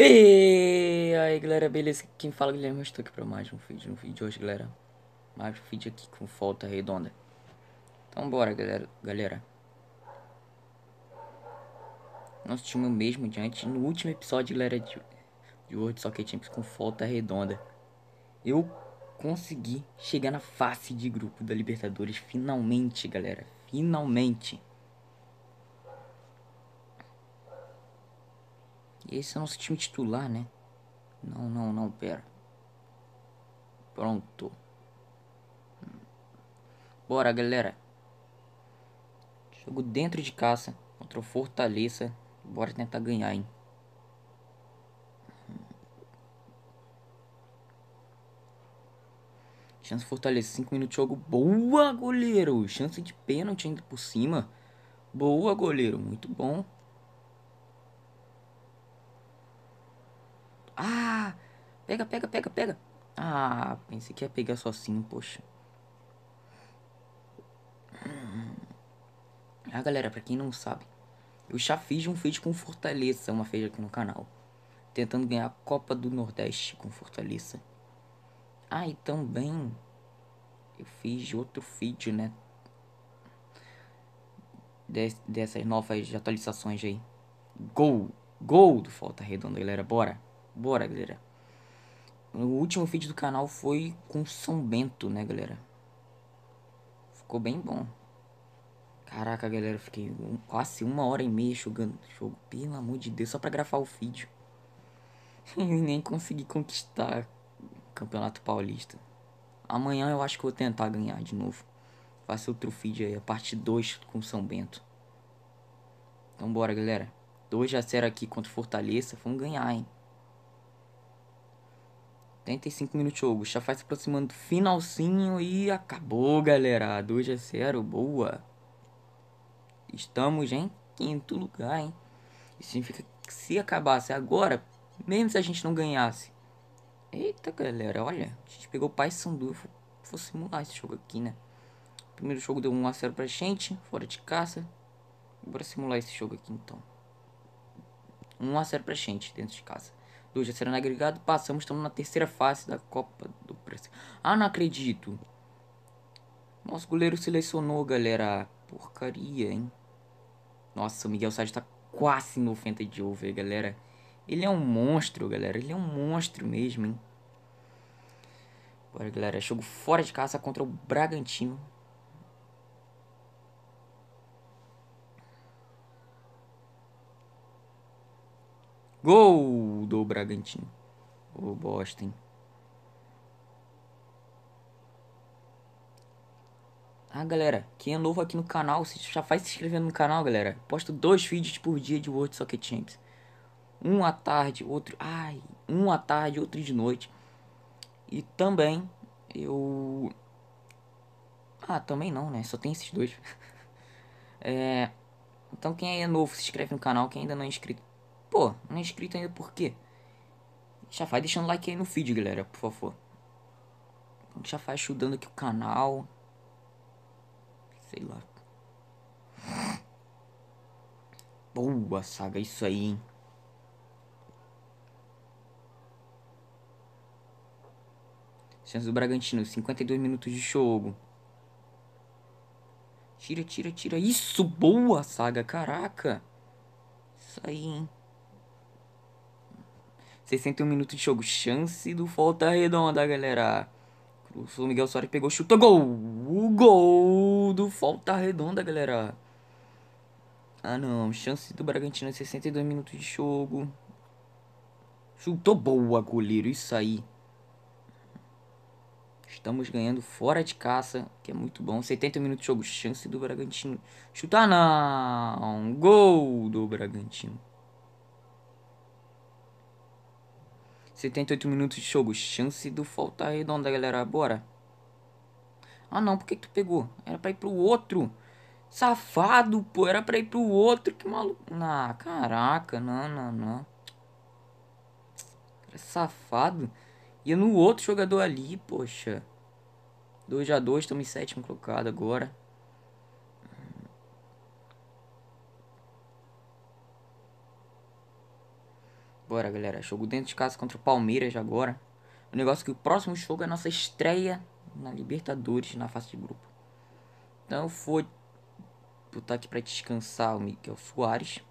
E aí galera, beleza? Quem fala Guilherme, eu estou aqui para mais um vídeo, um vídeo hoje galera Mais um vídeo aqui com falta redonda Então bora galera, galera. Nosso time é o mesmo de antes, no último episódio galera de, de World Soccer Champions com falta redonda Eu consegui chegar na face de grupo da Libertadores finalmente galera, finalmente E esse é o nosso time titular, né? Não, não, não, pera. Pronto. Bora, galera. Jogo dentro de caça contra o Fortaleza. Bora tentar ganhar, hein? Chance Fortaleza, 5 minutos de jogo. Boa, goleiro! Chance de pênalti ainda por cima. Boa, goleiro. Muito bom. Ah, pega, pega, pega, pega. Ah, pensei que ia pegar sozinho, poxa. Hum. Ah, galera, pra quem não sabe, eu já fiz um feed com Fortaleza uma vez aqui no canal. Tentando ganhar a Copa do Nordeste com Fortaleza. Ah, e também eu fiz outro vídeo, né? Des, dessas novas atualizações aí. Gol! Gol do Falta Redonda, galera. Bora! Bora, galera. O último vídeo do canal foi com São Bento, né, galera? Ficou bem bom. Caraca, galera, fiquei quase uma hora e meia jogando jogo. Pelo amor de Deus, só pra gravar o vídeo. E nem consegui conquistar o Campeonato Paulista. Amanhã eu acho que vou tentar ganhar de novo. Faço outro vídeo aí, a parte 2 com São Bento. Então bora, galera. 2 a 0 aqui contra o Fortaleza. Vamos ganhar, hein? 75 minutos de jogo. Já faz se aproximando do finalzinho e acabou, galera. 2 a 0, boa. Estamos em quinto lugar, hein? Isso significa que se acabasse agora, mesmo se a gente não ganhasse. Eita, galera, olha. A gente pegou o Paysandu. Eu vou, vou simular esse jogo aqui, né? Primeiro jogo deu 1 a 0 pra gente, fora de caça. Bora simular esse jogo aqui, então. 1 a 0 pra gente, dentro de casa. 2 já será agregado. Passamos, estamos na terceira fase da Copa do Brasil. Ah, não acredito. Nosso goleiro selecionou, galera. Porcaria, hein? Nossa, o Miguel Sage tá quase 90 de over, galera. Ele é um monstro, galera. Ele é um monstro mesmo, hein? Bora, galera. Jogo fora de casa contra o Bragantino. Gol do Bragantino. Ô, Boston. bosta, hein? Ah, galera, quem é novo aqui no canal, já faz se inscrevendo no canal, galera. Posto dois vídeos por dia de World Soccer Champions. Um à tarde, outro... Ai, um à tarde, outro de noite. E também, eu... Ah, também não, né? Só tem esses dois. é... Então quem é novo, se inscreve no canal. Quem ainda não é inscrito, Pô, não é inscrito ainda por quê? Já vai deixando like aí no feed, galera, por favor. Já vai ajudando aqui o canal. Sei lá. Boa, saga, isso aí, hein? Chance do Bragantino, 52 minutos de jogo. Tira, tira, tira. Isso, boa, saga, caraca. Isso aí, hein? 61 minutos de jogo. Chance do falta redonda, galera. Cruzou Miguel Soares pegou, chuta, gol! O gol do falta redonda, galera. Ah, não. Chance do Bragantino, 62 minutos de jogo. Chutou boa, goleiro. Isso aí. Estamos ganhando fora de caça, que é muito bom. 70 minutos de jogo. Chance do Bragantino. Chutar não. Gol do Bragantino. 78 minutos de jogo. Chance do falta redonda, galera. Bora. Ah, não. Por que, que tu pegou? Era pra ir pro outro. Safado, pô. Era pra ir pro outro. Que maluco. Ah, caraca. Não, não, não. Era é safado. Ia no outro jogador ali, poxa. 2x2. Estamos em sétimo colocado agora. Bora, galera. Jogo dentro de casa contra o Palmeiras agora. O negócio é que o próximo jogo é a nossa estreia na Libertadores, na fase de grupo. Então eu vou botar aqui para descansar o Miguel Soares.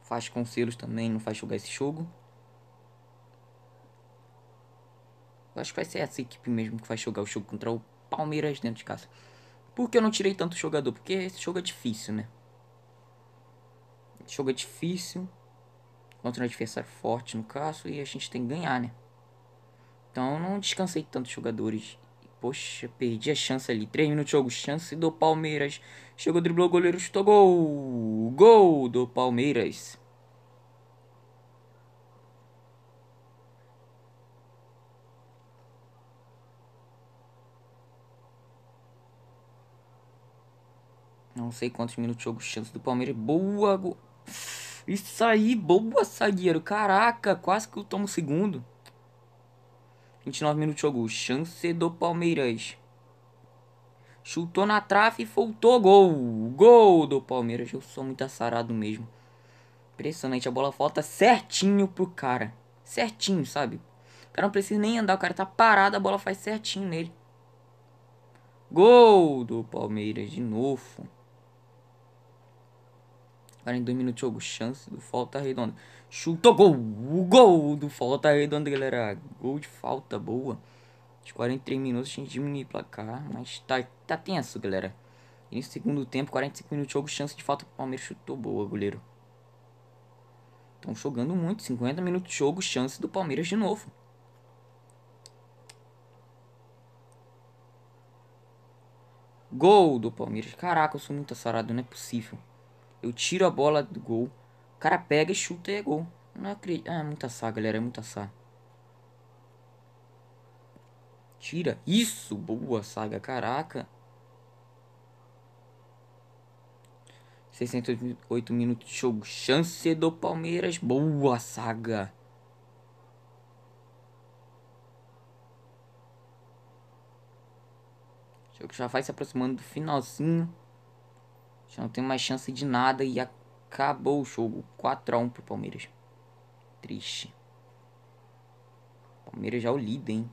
Faz conselhos também, não faz jogar esse jogo. Eu acho que vai ser essa equipe mesmo que vai jogar o jogo contra o Palmeiras dentro de casa. Por que eu não tirei tanto jogador? Porque esse jogo é difícil, né? Jogo é difícil. Contra um adversário forte, no caso. E a gente tem que ganhar, né? Então não descansei tantos jogadores. poxa, perdi a chance ali. 3 minutos de jogo, chance do Palmeiras. Chegou, driblou o goleiro, chutou gol. Gol do Palmeiras. Não sei quantos minutos de jogo, chance do Palmeiras. Boa. Isso aí, bobo açagueiro. Caraca, quase que eu tomo segundo. 29 minutos jogo. Chance do Palmeiras. Chutou na trave e faltou gol. Gol do Palmeiras. Eu sou muito assarado mesmo. Impressionante. A bola falta certinho pro cara. Certinho, sabe? O cara não precisa nem andar. O cara tá parado. A bola faz certinho nele. Gol do Palmeiras de novo. 42 minutos de jogo, chance do falta redonda. Chutou gol! O gol do falta redonda, galera. Gol de falta, boa. de 43 minutos a gente diminui o placar, mas tá, tá tenso, galera. E no segundo tempo, 45 minutos de jogo, chance de falta pro Palmeiras. Chutou boa, goleiro. Estão jogando muito. 50 minutos de jogo, chance do Palmeiras de novo. Gol do Palmeiras. Caraca, eu sou muito assarado, não é possível. Eu tiro a bola do gol. O cara pega e chuta e é gol. Não acredito. Ah, é muita sá, galera. É muita sá. Tira. Isso! Boa saga, caraca. 68 minutos de jogo. Chance do Palmeiras. Boa saga. O jogo já vai se aproximando do finalzinho. Já não tem mais chance de nada e acabou o jogo. 4x1 pro Palmeiras. Triste. Palmeiras já é o líder, hein?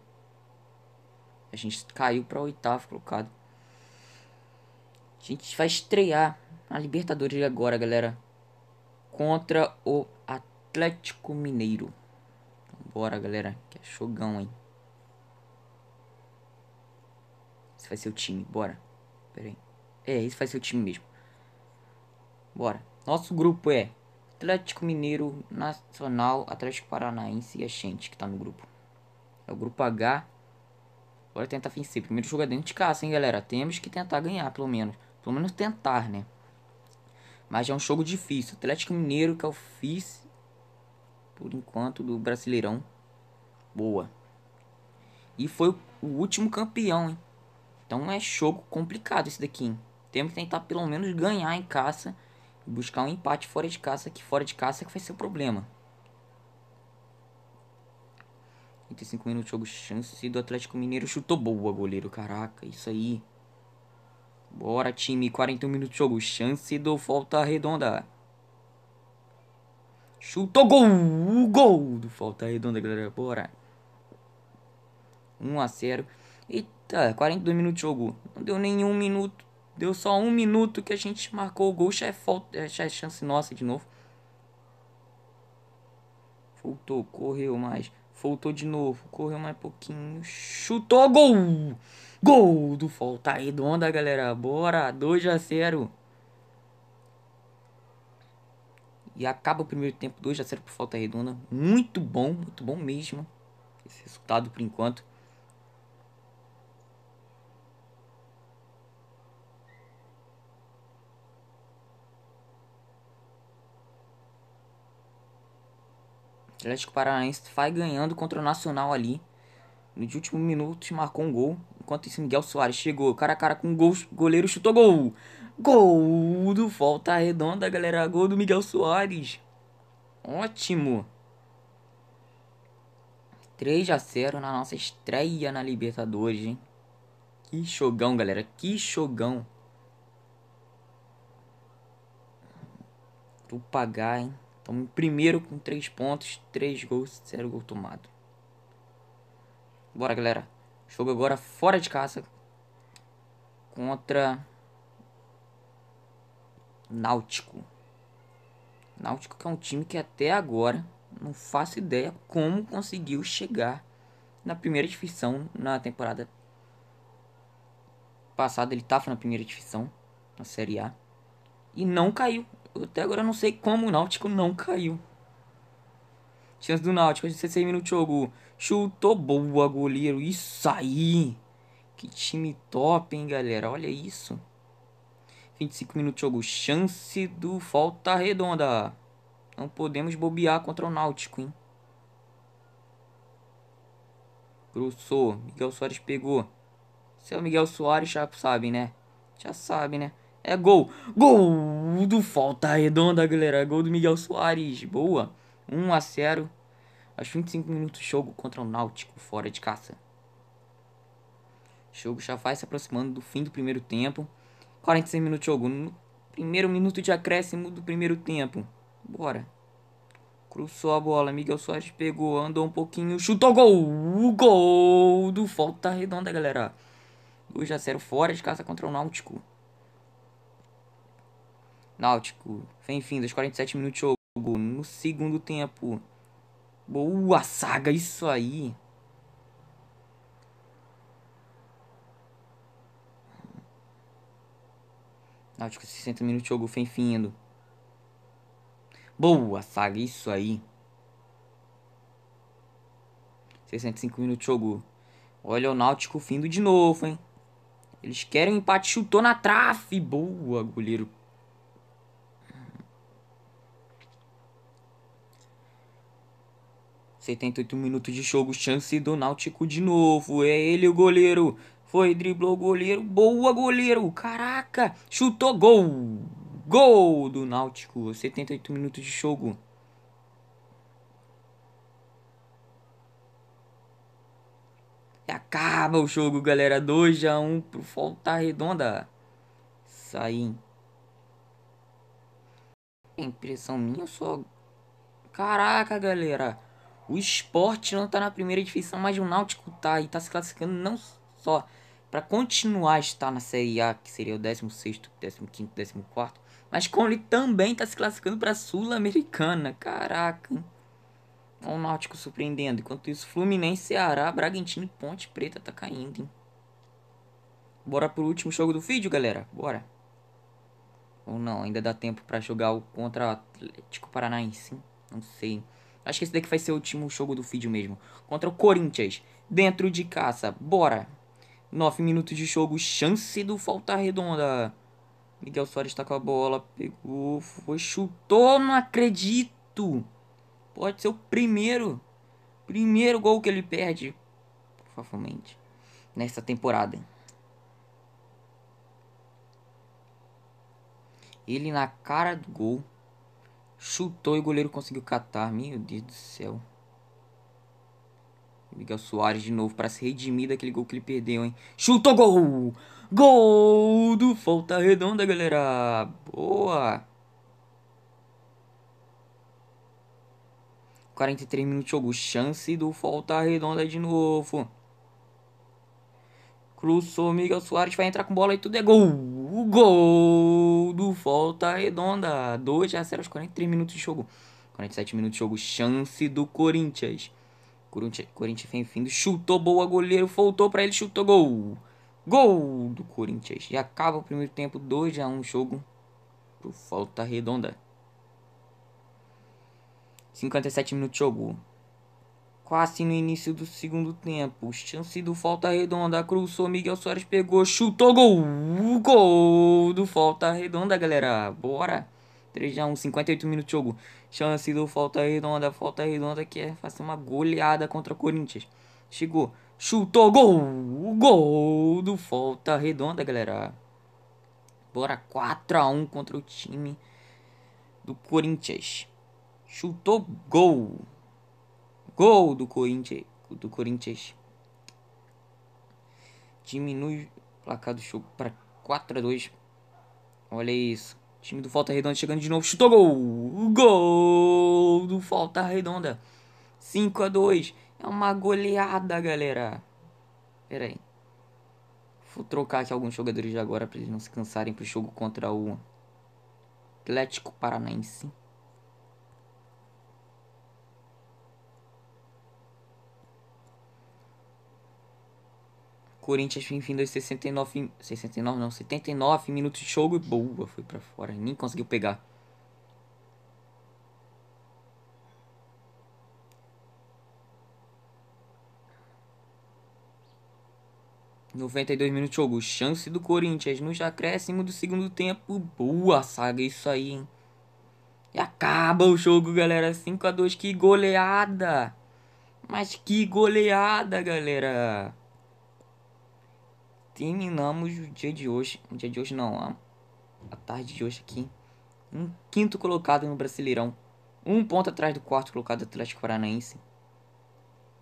A gente caiu pra oitavo colocado. A gente vai estrear na Libertadores agora, galera. Contra o Atlético Mineiro. Bora, galera. Que é jogão, hein? Esse vai ser o time, bora. Pera aí. É, esse vai ser o time mesmo. Bora. Nosso grupo é Atlético Mineiro, Nacional, Atlético Paranaense e a gente que tá no grupo. É o grupo H. Bora tentar vencer. Primeiro jogo é dentro de casa, hein, galera? Temos que tentar ganhar, pelo menos. Pelo menos tentar, né? Mas é um jogo difícil. Atlético Mineiro, que eu é fiz por enquanto do Brasileirão. Boa. E foi o último campeão, hein? Então é jogo complicado esse daqui, hein? Temos que tentar pelo menos ganhar em casa buscar um empate fora de casa, que fora de casa que vai ser o problema. 35 minutos, jogo chance do Atlético Mineiro. Chutou boa, goleiro. Caraca, isso aí. Bora, time. 41 minutos, jogo chance do Falta Redonda. Chutou gol! Gol do Falta Redonda, galera. Bora. 1 a 0. Eita, 42 minutos de jogo. Não deu nenhum minuto Deu só um minuto que a gente marcou o gol. Já é, falta, é, já é chance nossa de novo. Voltou, correu mais. Voltou de novo, correu mais pouquinho. Chutou, gol! Gol do Volta Redonda, galera. Bora, 2 a 0. E acaba o primeiro tempo, 2 a 0 por Falta Redonda. Muito bom, muito bom mesmo. Esse resultado por enquanto. Atlético Paranaense vai ganhando contra o Nacional ali. no último minuto marcou um gol. Enquanto isso, Miguel Soares chegou cara a cara com gol. Goleiro chutou gol. Gol do Volta Redonda, galera. Gol do Miguel Soares. Ótimo. 3 a 0 na nossa estreia na Libertadores, hein? Que jogão, galera. Que jogão. Tu pagar, hein? Estamos em primeiro com 3 pontos, 3 gols, 0 gol tomado. Bora, galera. Jogo agora fora de casa. Contra. Náutico. Náutico que é um time que até agora não faço ideia como conseguiu chegar na primeira divisão na temporada passada. Ele estava na primeira divisão, na Série A. E não caiu até agora eu não sei como o Náutico não caiu. Chance do Náutico, 16 minutos de jogo. Chutou boa, goleiro. Isso aí! Que time top, hein, galera? Olha isso. 25 minutos de jogo. Chance do falta redonda. Não podemos bobear contra o Náutico, hein? Cruzou. Miguel Soares pegou. Se é o Miguel Soares, já sabe, né? Já sabe, né? É gol. Gol do Falta Redonda, galera. Gol do Miguel Soares. Boa. 1 a 0 Aos 25 minutos, jogo contra o Náutico, fora de caça. O jogo já vai se aproximando do fim do primeiro tempo. 46 minutos de jogo. No primeiro minuto de acréscimo do primeiro tempo. Bora. Cruzou a bola. Miguel Soares pegou, andou um pouquinho. Chutou gol. Gol do Falta Redonda, galera. 2 a 0 fora de caça contra o Náutico. Náutico, enfim, dos 47 minutos de jogo. No segundo tempo. Boa saga, isso aí. Náutico, 60 minutos de jogo, fenfindo. Boa saga, isso aí. 65 minutos de jogo. Olha o Náutico findo de novo, hein. Eles querem um empate, chutou na trave. Boa, goleiro 78 minutos de jogo, chance do Náutico de novo. É ele o goleiro. Foi, driblou o goleiro. Boa, goleiro. Caraca, chutou gol. Gol do Náutico. 78 minutos de jogo. E acaba o jogo, galera. 2 x 1 pro Falta Redonda. Saí. Impressão minha só. Caraca, galera. O esporte não está na primeira divisão, mas o Náutico tá e está se classificando não só para continuar a estar na Série A, que seria o 16, 15, 14, mas como ele também está se classificando para a Sul-Americana. Caraca, hein? Olha o Náutico surpreendendo. Enquanto isso, Fluminense, Ceará, Bragantino e Ponte Preta tá caindo, hein? Bora pro último jogo do vídeo, galera. Bora. Ou não, ainda dá tempo para jogar o contra Atlético Paranaense, hein? Não sei. Acho que esse daqui vai ser o último jogo do vídeo mesmo. Contra o Corinthians. Dentro de casa. Bora. 9 minutos de jogo. Chance do falta redonda. Miguel Soares tá com a bola. Pegou. Foi. Chutou. Não acredito. Pode ser o primeiro. Primeiro gol que ele perde. Provavelmente. Nesta temporada. Ele na cara do gol. Chutou e o goleiro conseguiu catar. Meu Deus do céu. Miguel Soares de novo para se redimir daquele gol que ele perdeu, hein? Chutou gol! Gol do Falta Redonda, galera! Boa! 43 minutos de jogo. Chance do Falta Redonda de novo. Cruzou Miguel Soares, vai entrar com bola e tudo é gol! Gol do Volta Redonda. 2 a 0 aos 43 minutos de jogo. 47 minutos de jogo. Chance do Corinthians. Corinthians, Corinthians fez fim. Chutou boa, goleiro. Voltou para ele. Chutou gol. Gol do Corinthians. E acaba o primeiro tempo. 2 a 1 jogo. Pro Volta Redonda. 57 minutos de jogo. Quase no início do segundo tempo. Chance do falta redonda. Cruzou, Miguel Soares pegou, chutou, gol! Gol do falta redonda, galera. Bora! 3 a 1 58 minutos de jogo. Chance do falta redonda, falta redonda que é fazer uma goleada contra o Corinthians. Chegou, chutou, gol! Gol do falta redonda, galera. Bora 4 a 1 contra o time do Corinthians. Chutou, gol! Gol do Corinthians. Do Corinthians. Diminui o placar do jogo para 4 a 2. Olha isso. O time do Falta Redonda chegando de novo. Chutou gol. Gol do Falta Redonda. 5 a 2. É uma goleada, galera. Pera aí. Vou trocar aqui alguns jogadores de agora para eles não se cansarem pro jogo contra o Atlético Paranaense. Corinthians enfim dos 69 69 não, 79 minutos de jogo e boa, foi para fora, nem conseguiu pegar. Noventa minutos de jogo, chance do Corinthians no acréscimo do segundo tempo. Boa saga isso aí, hein? E acaba o jogo, galera. 5 a 2 que goleada! Mas que goleada, galera! terminamos o dia de hoje. O dia de hoje não, a, a tarde de hoje aqui. Um quinto colocado no Brasileirão. Um ponto atrás do quarto colocado do Atlético Paranaense.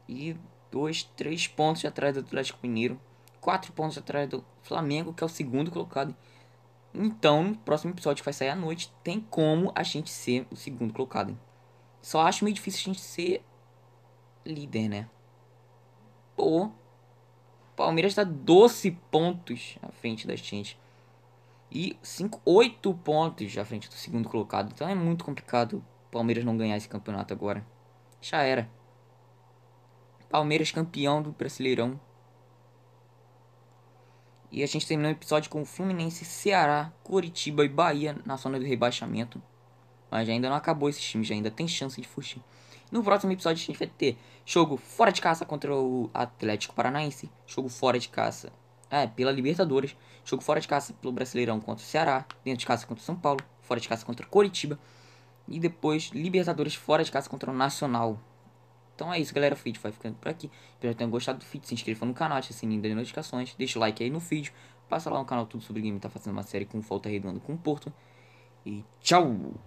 E dois, três pontos atrás do Atlético Mineiro. Quatro pontos atrás do Flamengo, que é o segundo colocado. Então, no próximo episódio que vai sair à noite, tem como a gente ser o segundo colocado. Só acho meio difícil a gente ser líder, né? Ou Palmeiras está 12 pontos à frente da gente. E 5, 8 pontos à frente do segundo colocado. Então é muito complicado o Palmeiras não ganhar esse campeonato agora. Já era. Palmeiras campeão do Brasileirão. E a gente terminou o episódio com o Fluminense, Ceará, Curitiba e Bahia na zona do rebaixamento. Mas ainda não acabou time já ainda tem chance de fugir. No próximo episódio a gente vai ter jogo fora de caça contra o Atlético Paranaense, jogo fora de caça é, pela Libertadores, jogo fora de caça pelo Brasileirão contra o Ceará, dentro de casa contra o São Paulo, fora de caça contra o Coritiba e depois Libertadores fora de casa contra o Nacional. Então é isso, galera. O vídeo vai ficando por aqui. Espero que tenham gostado do vídeo. Se inscreva no canal, ative o sininho das notificações, deixa o like aí no vídeo. Passa lá no canal Tudo Sobre Game, tá fazendo uma série com Falta Redondo com o Porto. E tchau!